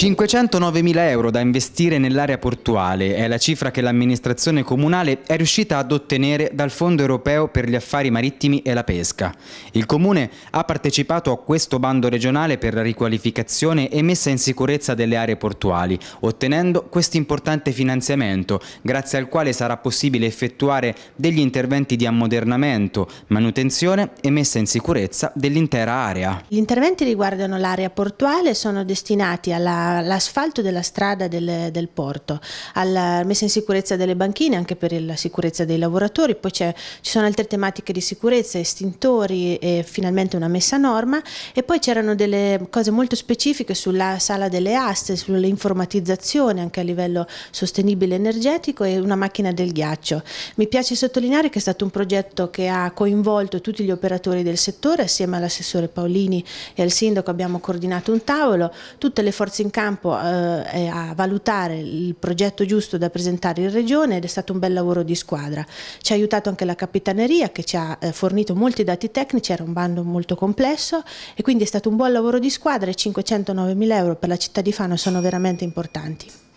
509.000 euro da investire nell'area portuale è la cifra che l'amministrazione comunale è riuscita ad ottenere dal Fondo europeo per gli affari marittimi e la pesca. Il comune ha partecipato a questo bando regionale per la riqualificazione e messa in sicurezza delle aree portuali, ottenendo questo importante finanziamento, grazie al quale sarà possibile effettuare degli interventi di ammodernamento, manutenzione e messa in sicurezza dell'intera area. Gli interventi riguardano l'area portuale, sono destinati alla all'asfalto della strada del, del, porto, alla messa in sicurezza delle banchine anche per la sicurezza dei lavoratori, poi ci sono altre tematiche di sicurezza, estintori e finalmente una messa a norma e poi c'erano delle cose molto specifiche sulla sala delle aste, sull'informatizzazione anche a livello sostenibile energetico e una macchina del ghiaccio. Mi piace sottolineare che è stato un progetto che ha coinvolto tutti gli operatori del settore, assieme all'assessore Paolini e al sindaco abbiamo coordinato un tavolo, tutte le forze in campo campo eh, a valutare il progetto giusto da presentare in regione ed è stato un bel lavoro di squadra. Ci ha aiutato anche la capitaneria che ci ha eh, fornito molti dati tecnici, era un bando molto complesso e quindi è stato un buon lavoro di squadra e 509 mila euro per la città di Fano sono veramente importanti.